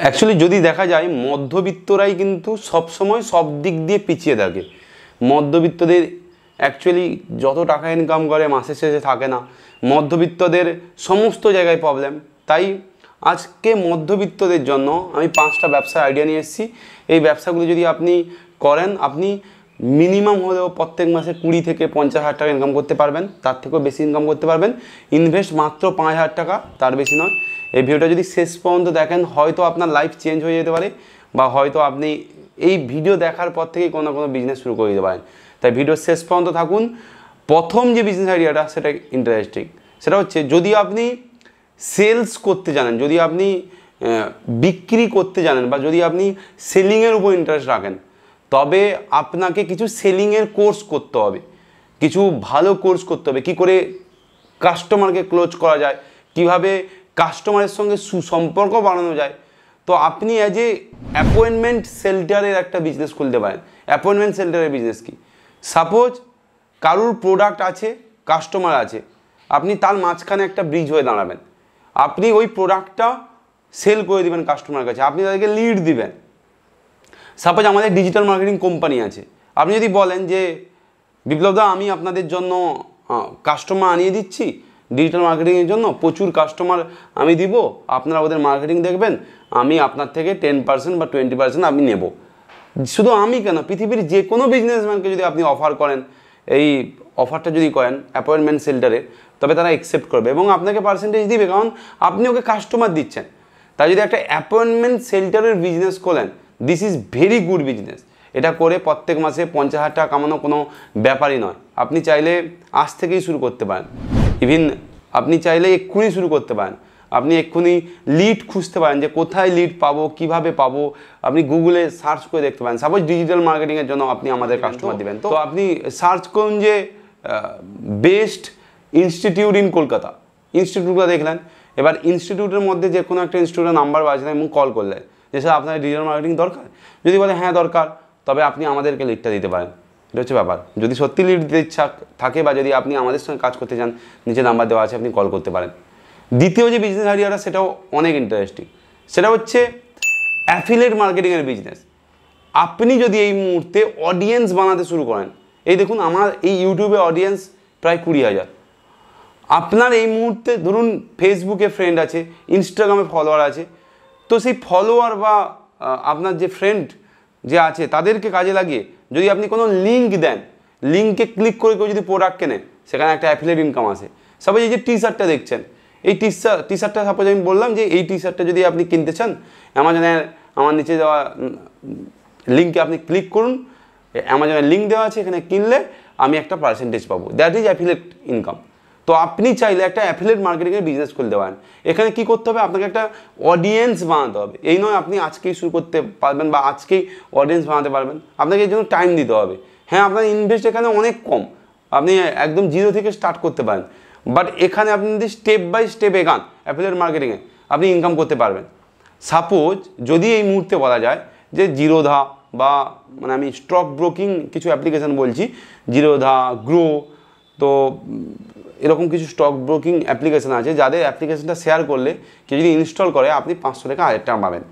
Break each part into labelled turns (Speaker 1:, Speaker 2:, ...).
Speaker 1: Actually যদি দেখা যায় মধ্যবিত্তরাই কিন্তু সবসময় সব দিক দিয়ে পিছিয়ে থাকে মধ্যবিত্তদের অ্যাকচুয়ালি যত টাকা ইনকাম করে মাসের শেষে থাকে না মধ্যবিত্তদের সমস্ত জায়গায় প্রবলেম তাই আজকে মধ্যবিত্তদের জন্য আমি পাঁচটা ব্যবসার আইডিয়া নিয়ে এসেছি এই ব্যবসাগুলি যদি আপনি করেন আপনি মিনিমাম হলেও প্রত্যেক মাসে কুড়ি থেকে পঞ্চাশ হাজার টাকা ইনকাম করতে পারবেন তার থেকেও বেশি ইনকাম করতে পারবেন ইনভেস্ট মাত্র পাঁচ হাজার টাকা তার বেশি নয় এই ভিডিওটা যদি শেষ পর্যন্ত দেখেন হয়তো আপনার লাইফ চেঞ্জ হয়ে যেতে পারে বা হয়তো আপনি এই ভিডিও দেখার পর থেকেই কোনো কোনো বিজনেস শুরু করে দিতে পারেন তাই ভিডিও শেষ পর্যন্ত থাকুন প্রথম যে বিজনেস আইডিয়াটা সেটা ইন্টারেস্টিং সেটা হচ্ছে যদি আপনি সেলস করতে জানেন যদি আপনি বিক্রি করতে জানেন বা যদি আপনি সেলিংয়ের উপর ইন্টারেস্ট রাখেন তবে আপনাকে কিছু সেলিংয়ের কোর্স করতে হবে কিছু ভালো কোর্স করতে হবে কি করে কাস্টমারকে ক্লোজ করা যায় কিভাবে কাস্টমারের সঙ্গে সুসম্পর্ক বাড়ানো যায় তো আপনি অ্যাজ এ অ্যাপয়েন্টমেন্ট সেল্টারের একটা বিজনেস খুলতে পারেন অ্যাপয়েন্টমেন্ট সেল্টারের বিজনেস কি সাপোজ কারুর প্রোডাক্ট আছে কাস্টমার আছে আপনি তার মাঝখানে একটা ব্রিজ হয়ে দাঁড়াবেন আপনি ওই প্রোডাক্টটা সেল করে দেবেন কাস্টমারের কাছে আপনি তাদেরকে লিড দিবেন সাপোজ আমাদের ডিজিটাল মার্কেটিং কোম্পানি আছে আপনি যদি বলেন যে বিপ্লবদা আমি আপনাদের জন্য কাস্টমার আনিয়ে দিচ্ছি ডিজিটাল মার্কেটিংয়ের জন্য প্রচুর কাস্টমার আমি দিব আপনারা ওদের মার্কেটিং দেখবেন আমি আপনার থেকে টেন পার্সেন্ট বা টোয়েন্টি পার্সেন্ট আমি নেব শুধু আমি কেন পৃথিবীর যে কোনো বিজনেসম্যানকে যদি আপনি অফার করেন এই অফারটা যদি করেন অ্যাপয়েন্টমেন্ট সেল্টারে তবে তারা অ্যাকসেপ্ট করবে এবং আপনাকে পার্সেন্টেজ দিবে কারণ আপনি ওকে কাস্টমার দিচ্ছেন তাই যদি একটা অ্যাপয়েন্টমেন্ট সেল্টারের বিজনেস করেন this is very good business এটা করে প্রত্যেক মাসে পঞ্চাশ হাজার টাকা কামানো কোনো ব্যাপারই নয় আপনি চাইলে আজ থেকেই শুরু করতে পারেন ইভিন আপনি চাইলে এক্ষুনি শুরু করতে পারেন আপনি এক্ষুনি লিড খুঁজতে পারেন যে কোথায় লিড পাবো কিভাবে পাবো আপনি গুগলে সার্চ করে দেখতে পারেন সাপোজ ডিজিটাল মার্কেটিংয়ের জন্য আপনি আমাদের কাস্টমার দেবেন তো আপনি সার্চ করুন যে বেস্ট ইনস্টিটিউট ইন কলকাতা ইনস্টিটিউটটা দেখলেন এবার ইনস্টিটিউটের মধ্যে যে কোনো একটা ইনস্টিটিউটের নাম্বার বাজলেন এবং কল করলেন যে স্যার আপনার ডিজিটাল মার্কেটিং দরকার যদি বলে হ্যাঁ দরকার তবে আপনি আমাদেরকে লিডটা দিতে পারেন এটা হচ্ছে ব্যাপার যদি সত্যি লিড দিতে ইচ্ছা থাকে বা যদি আপনি আমাদের সঙ্গে কাজ করতে চান নিচে নাম্বার দেওয়া আছে আপনি কল করতে পারেন দ্বিতীয় যে বিজনেস আইডিয়াটা সেটাও অনেক ইন্টারেস্টিং সেটা হচ্ছে অ্যাফিলেট মার্কেটিংয়ের বিজনেস আপনি যদি এই মুহূর্তে অডিয়েন্স বানাতে শুরু করেন এই দেখুন আমার এই ইউটিউবে অডিয়েন্স প্রায় কুড়ি হাজার আপনার এই মুহূর্তে ধরুন ফেসবুকে ফ্রেন্ড আছে ইনস্টাগ্রামে ফলোয়ার আছে তো সেই ফলোয়ার বা আপনার যে ফ্রেন্ড যে আছে তাদেরকে কাজে লাগিয়ে যদি আপনি কোনো লিঙ্ক দেন লিঙ্কে ক্লিক করে কেউ যদি প্রোডাক্ট কেনে সেখানে একটা অ্যাফিলেট ইনকাম আসে সাপোজ এই যে টি শার্টটা দেখছেন এই টি শার্ট টি শার্টটা সাপোজ আমি বললাম যে এই টি শার্টটা যদি আপনি কিনতে চান অ্যামাজনের আমার নিচে দেওয়া লিঙ্কে আপনি ক্লিক করুন অ্যামাজনের লিঙ্ক দেওয়া আছে এখানে কিনলে আমি একটা পার্সেন্টেজ পাবো দ্যাট ইজ অ্যাফিলেট ইনকাম তো আপনি চাইলে একটা অ্যাফিলেট মার্কেটিংয়ের বিজনেস খুলতে পারেন এখানে কি করতে হবে আপনাকে একটা অডিয়েন্স বানাতে হবে এই নয় আপনি আজকেই শুরু করতে পারবেন বা আজকেই অডিয়েন্স বানাতে পারবেন আপনাকে এর জন্য টাইম দিতে হবে হ্যাঁ আপনার ইনভেস্ট এখানে অনেক কম আপনি একদম জিরো থেকে স্টার্ট করতে পারেন বাট এখানে আপনি যদি step by step again affiliate মার্কেটিংয়ে আপনি ইনকাম করতে পারবেন সাপোজ যদি এই মুহূর্তে বলা যায় যে জিরোধা বা মানে আমি স্টক ব্রোকিং কিছু অ্যাপ্লিকেশান বলছি জিরোধা গ্রো তো এরকম কিছু স্টক ব্রোকিং অ্যাপ্লিকেশান আছে যাদের অ্যাপ্লিকেশানটা শেয়ার করলে কেউ যদি ইনস্টল করে আপনি পাঁচশো টাকা আরেকটা টাকা পাবেন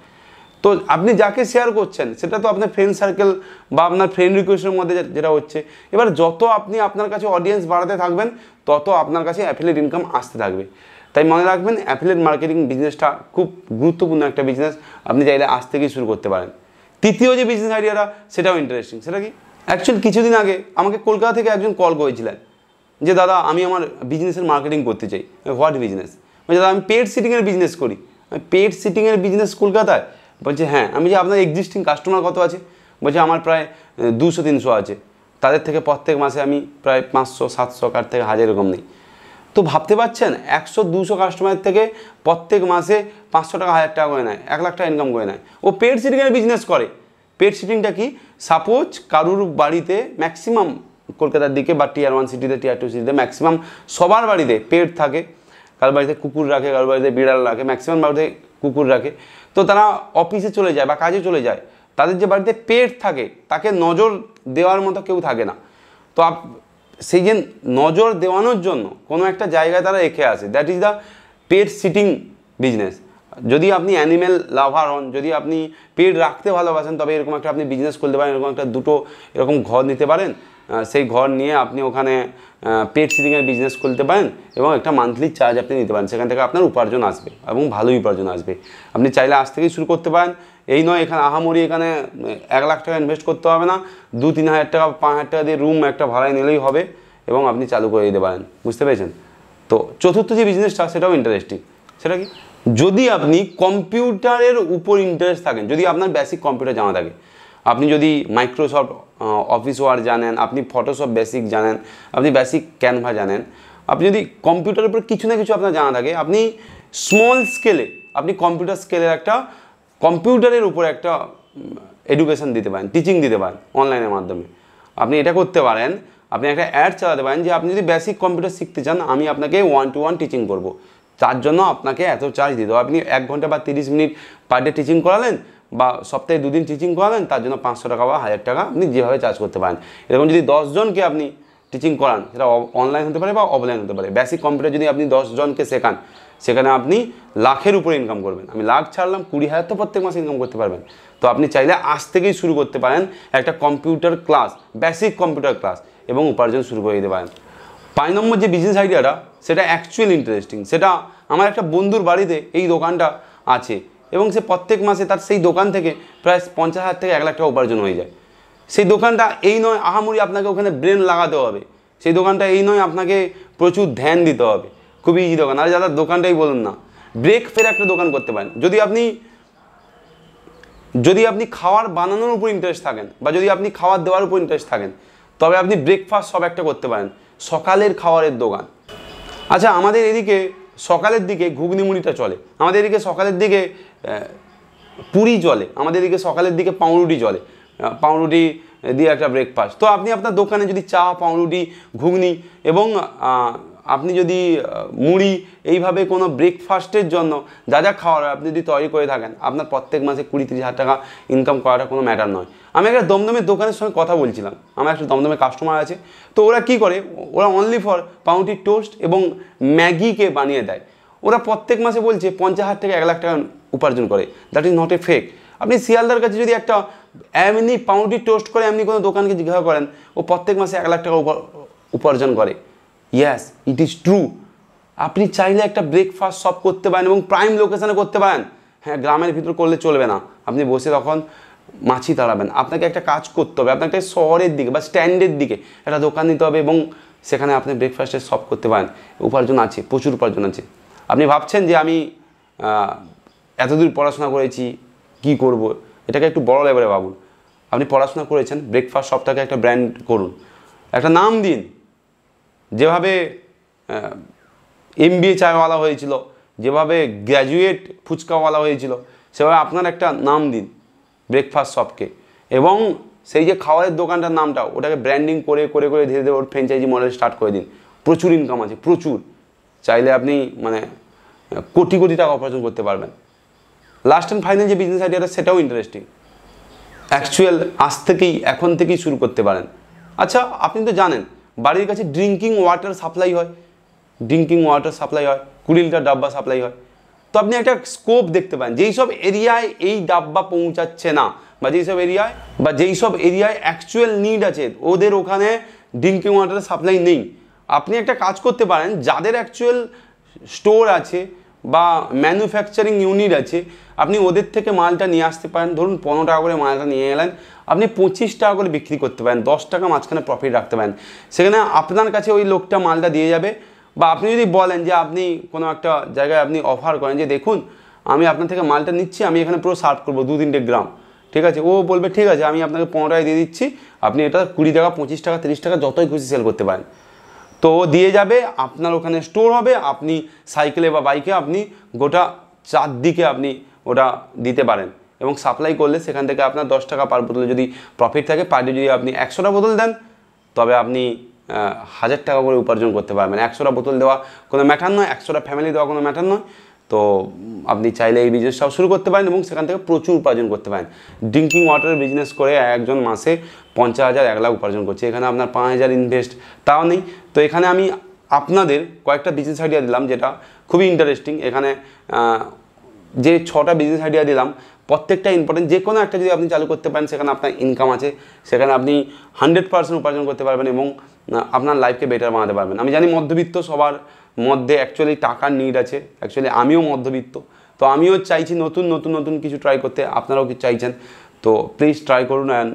Speaker 1: তো আপনি যাকে শেয়ার করছেন সেটা তো আপনার ফ্রেন্ড সার্কেল বা আপনার ফ্রেন্ড রিকোয়েস্টের মধ্যে যেটা হচ্ছে এবার যত আপনি আপনার কাছে অডিয়েন্স বাড়াতে থাকবেন তত আপনার কাছে অ্যাফিলেট ইনকাম আসতে থাকবে তাই মনে রাখবেন অ্যাফিলেট মার্কেটিং বিজনেসটা খুব গুরুত্বপূর্ণ একটা বিজনেস আপনি চাইলে আজ থেকেই শুরু করতে পারেন তৃতীয় যে বিজনেস আইডিয়াটা সেটাও ইন্টারেস্টিং সেটা কি অ্যাকচুয়ালি কিছুদিন আগে আমাকে কলকাতা থেকে একজন কল করেছিলেন যে দাদা আমি আমার বিজনেসের মার্কেটিং করতে চাই হোয়াট বিজনেস বলছে দাদা আমি পেড সিটিংয়ের বিজনেস করি পেড সিটিংয়ের বিজনেস কলকাতায় বলছে হ্যাঁ আমি যে আপনার এক্সিস্টিং কাস্টমার কত আছে বলছে আমার প্রায় দুশো তিনশো আছে তাদের থেকে প্রত্যেক মাসে আমি প্রায় পাঁচশো সাতশো কার থেকে হাজার এরকম নেই তো ভাবতে পারছেন একশো দুশো কাস্টমারের থেকে প্রত্যেক মাসে পাঁচশো টাকা হাজার টাকা করে নেয় এক লাখ টাকা ইনকাম করে নেয় ও পেড সিটিংয়ের বিজনেস করে পেড সিটিংটা কি সাপোজ কারুর বাড়িতে ম্যাক্সিমাম কলকাতার দিকে বা টিয়ার ওয়ান সিটিতে টিয়ার টু সিটিতে ম্যাক্সিমাম সবার বাড়িতে পেট থাকে কারো বাড়িতে কুকুর রাখে কারো বাড়িতে বিড়াল রাখে ম্যাক্সিমাম বাড়িতে কুকুর রাখে তো তারা অফিসে চলে যায় বা কাজে চলে যায় তাদের যে বাড়িতে পেট থাকে তাকে নজর দেওয়ার মতো কেউ থাকে না তো আপ সেই যে নজর দেওয়ানোর জন্য কোনো একটা জায়গায় তারা রেখে আসে that is the pet sitting business যদি আপনি অ্যানিম্যাল লাভার হন যদি আপনি পেট রাখতে ভালোবাসেন তবে এরকম একটা আপনি বিজনেস করতে পারেন এরকম একটা দুটো এরকম ঘর নিতে পারেন সেই ঘর নিয়ে আপনি ওখানে পেট সিলিংয়ের বিজনেস খুলতে পারেন এবং একটা মান্থলি চার্জ আপনি নিতে পারেন সেখান থেকে আপনার উপার্জন আসবে এবং ভালোই উপার্জন আসবে আপনি চাইলে আজ থেকেই শুরু করতে পারেন এই নয় এখানে আহামরি এখানে এক লাখ টাকা ইনভেস্ট করতে হবে না দু তিন হাজার টাকা পাঁচ হাজার টাকা দিয়ে রুম একটা ভাড়ায় নিলেই হবে এবং আপনি চালু করে দিতে পারেন বুঝতে পেরেছেন তো চতুর্থ যে বিজনেসটা সেটাও ইন্টারেস্টিং সেটা কি যদি আপনি কম্পিউটারের উপর ইন্টারেস্ট থাকেন যদি আপনার বেসিক কম্পিউটার জানা থাকে আপনি যদি মাইক্রোসফট অফিস ওয়ার জানেন আপনি ফটোশপ বেসিক জানেন আপনি বেসিক ক্যানভা জানেন আপনি যদি কম্পিউটারের উপর কিছু না কিছু আপনার জানা থাকে আপনি স্মল স্কেলে আপনি কম্পিউটার স্কেলের একটা কম্পিউটারের উপর একটা এডুকেশান দিতে পারেন টিচিং দিতে পারেন অনলাইনের মাধ্যমে আপনি এটা করতে পারেন আপনি একটা অ্যাড চালাতে পারেন যে আপনি যদি বেসিক কম্পিউটার শিখতে চান আমি আপনাকে ওয়ান টু ওয়ান টিচিং করব তার জন্য আপনাকে এত চার্জ দিতে হবে আপনি এক ঘন্টা বা তিরিশ মিনিট পার ডে টিচিং করালেন বা সপ্তাহে দুদিন টিচিং করালেন তার জন্য পাঁচশো টাকা বা হাজার টাকা আপনি যেভাবে চার্জ করতে পারেন এরকম যদি দশজনকে আপনি টিচিং করান সেটা অনলাইন হতে পারে বা অফলাইন হতে পারে বেসিক কম্পিউটার যদি আপনি দশজনকে শেখান সেখানে আপনি লাখের উপরে ইনকাম করবেন আমি লাখ ছাড়লাম কুড়ি হাজার তো প্রত্যেক মাসে ইনকাম করতে পারবেন তো আপনি চাইলে আজ থেকেই শুরু করতে পারেন একটা computer class basic computer class এবং উপার্জন শুরু করে দিতে পারেন পাঁচ নম্বর যে বিজনেস আইডিয়াটা সেটা অ্যাকচুয়াল ইন্টারেস্টিং সেটা আমার একটা বন্ধুর বাড়িতে এই দোকানটা আছে এবং সে প্রত্যেক মাসে তার সেই দোকান থেকে প্রায় পঞ্চাশ হাজার থেকে এক লাখ টাকা উপার্জন হয়ে যায় সেই দোকানটা এই নয় আহামরি আপনাকে ওখানে ব্রেন লাগাতে হবে সেই দোকানটা এই নয় আপনাকে প্রচুর ধ্যান দিতে হবে খুবই ইজি দোকান আর যারা দোকানটাই বলুন না ব্রেক ফের একটা দোকান করতে পারেন যদি আপনি যদি আপনি খাওয়ার বানানোর উপর ইন্টারেস্ট থাকেন বা যদি আপনি খাওয়ার দেওয়ার উপর ইন্টারেস্ট থাকেন তবে আপনি ব্রেকফাস্ট সব একটা করতে পারেন সকালের খাওয়ারের দোকান আচ্ছা আমাদের এদিকে সকালের দিকে ঘুগনিমুড়িটা চলে আমাদের এদিকে সকালের দিকে পুরি চলে আমাদের এদিকে সকালের দিকে পাউরুটি চলে পাউরুটি দিয়ে একটা ব্রেকফাস্ট তো আপনি আপনার দোকানে যদি চা পাউরুটি ঘুগনি এবং আপনি যদি মুড়ি এইভাবে কোনো ব্রেকফাস্টের জন্য যা যা খাওয়ার আপনি যদি তৈরি করে থাকেন আপনার প্রত্যেক মাসে কুড়ি তিরিশ হাজার টাকা ইনকাম করাটা কোনো ম্যাটার নয় আমি একটা দমদমের দোকানের সঙ্গে কথা বলছিলাম আমার একটা দমদমের কাস্টমার আছে তো ওরা কি করে ওরা অনলি ফর পাউটি টোস্ট এবং ম্যাগিকে বানিয়ে দেয় ওরা প্রত্যেক মাসে বলছে পঞ্চাশ হাজার থেকে এক লাখ টাকা উপার্জন করে that is not a fake আপনি শিয়ালদার কাছে যদি একটা এমনি পাউটি টোস্ট করে এমনি কোনো দোকানকে জিজ্ঞাসা করেন ও প্রত্যেক মাসে এক লাখ টাকা উপার্জন করে ইয়াস ইট ইজ ট্রু আপনি চাইলে একটা ব্রেকফাস্ট সব করতে পারেন এবং প্রাইম লোকেশানে করতে পারেন হ্যাঁ গ্রামের ভিতর করলে চলবে না আপনি বসে তখন মাছি তাড়াবেন আপনাকে একটা কাজ করতে হবে আপনাকে শহরের দিকে বা স্ট্যান্ডের দিকে একটা দোকান দিতে হবে এবং সেখানে আপনি ব্রেকফাস্টের সব করতে পারেন উপার্জন আছে প্রচুর উপার্জন আছে আপনি ভাবছেন যে আমি এতদূর পড়াশোনা করেছি কি করব। এটাকে একটু বড় লেভেলে ভাবুন আপনি পড়াশোনা করেছেন ব্রেকফাস্ট সবটাকে একটা ব্র্যান্ড করুন একটা নাম দিন যেভাবে এমবিএ চাওয়ালা হয়েছিল যেভাবে গ্র্যাজুয়েট ফুচকাওয়ালা হয়েছিল সেভাবে আপনার একটা নাম দিন ব্রেকফাস্ট শপকে এবং সেই যে খাওয়ারের দোকানটার নামটা ওটাকে ব্র্যান্ডিং করে করে করে ধীরে ধীরে ওর ফ্র্যাঞ্চাইজি মডেল স্টার্ট করে দিন প্রচুর ইনকাম আছে প্রচুর চাইলে আপনি মানে কোটি কোটি টাকা উপার্জন করতে পারবেন লাস্ট অ্যান্ড ফাইনাল যে বিজনেস আইডিয়াটা সেটাও ইন্টারেস্টিং অ্যাকচুয়াল আজ থেকেই এখন থেকেই শুরু করতে পারেন আচ্ছা আপনি তো জানেন বাড়ির কাছে ড্রিঙ্কিং ওয়াটার সাপ্লাই হয় ড্রিঙ্কিং ওয়াটার সাপ্লাই হয় কুড়ি লিটার ডাব্বা সাপ্লাই হয় তো আপনি একটা স্কোপ দেখতে পান যেই সব এরিয়ায় এই ডাব্বা পৌঁছাচ্ছে না বা যেই সব এরিয়ায় বা যেই সব এরিয়ায় অ্যাকচুয়াল নিড আছে ওদের ওখানে ড্রিঙ্কিং ওয়াটারের সাপ্লাই নেই আপনি একটা কাজ করতে পারেন যাদের অ্যাকচুয়াল স্টোর আছে বা ম্যানুফ্যাকচারিং ইউনিট আছে আপনি ওদের থেকে মালটা নিয়ে আসতে পারেন ধরুন পনেরো টাকা করে মালটা নিয়ে এলেন আপনি পঁচিশ টাকা করে বিক্রি করতে পারেন দশ টাকা মাঝখানে প্রফিট রাখতে পারেন সেখানে আপনার কাছে ওই লোকটা মালটা দিয়ে যাবে বা আপনি যদি বলেন যে আপনি কোনো একটা জায়গায় আপনি অফার করেন যে দেখুন আমি আপনার থেকে মালটা নিচ্ছি আমি এখানে পুরো সার্ভ করবো দু তিনটে গ্রাম ঠিক আছে ও বলবে ঠিক আছে আমি আপনাকে পনেরো টাকায় দিয়ে দিচ্ছি আপনি এটা কুড়ি টাকা পঁচিশ টাকা তিরিশ টাকা যতই খুশি সেল করতে পারেন তো দিয়ে যাবে আপনার ওখানে স্টোর হবে আপনি সাইকেলে বা বাইকে আপনি গোটা চারদিকে আপনি ওটা দিতে পারেন এবং সাপ্লাই করলে সেখান থেকে আপনার দশ টাকা পার বোতলে যদি প্রফিট থাকে পার ডে যদি আপনি একশোটা বোতল দেন তবে আপনি হাজার টাকা করে উপার্জন করতে পারবেন একশোটা বোতল দেওয়া কোনো ম্যাটার নয় একশোটা ফ্যামিলি দেওয়া কোনো ম্যাটার নয় তো আপনি চাইলে এই বিজনেসটাও শুরু করতে পারেন এবং সেখান থেকে প্রচুর উপার্জন করতে পারেন ড্রিঙ্কিং ওয়াটারের বিজনেস করে একজন মাসে পঞ্চাশ হাজার এক লাখ উপার্জন করছে এখানে আপনার পাঁচ হাজার ইনভেস্ট তাও নেই তো এখানে আমি আপনাদের কয়েকটা বিজনেস আইডিয়া দিলাম যেটা খুবই ইন্টারেস্টিং এখানে যে ছটা বিজনেস আইডিয়া দিলাম প্রত্যেকটা ইম্পর্টেন্ট যে কোনো একটা যদি আপনি চালু করতে পারেন সেখানে আপনার ইনকাম আছে সেখানে আপনি হান্ড্রেড পার্সেন্ট উপার্জন করতে পারবেন এবং আপনার লাইফকে বেটার বানাতে পারবেন আমি জানি মধ্যবিত্ত সবার মধ্যে অ্যাকচুয়ালি টাকার নিড আছে অ্যাকচুয়ালি আমিও মধ্যবিত্ত তো আমিও চাইছি নতুন নতুন নতুন কিছু ট্রাই করতে আপনারাও কি চাইছেন তো প্লিজ ট্রাই করুন অ্যান্ড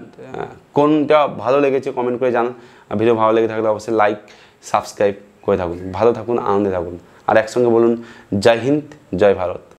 Speaker 1: কোনটা ভালো লেগেছে কমেন্ট করে জানান ভিডিও ভালো লেগে থাকলে অবশ্যই লাইক সাবস্ক্রাইব করে থাকুন ভালো থাকুন আনন্দে থাকুন আর একসঙ্গে বলুন জয় হিন্দ জয় ভারত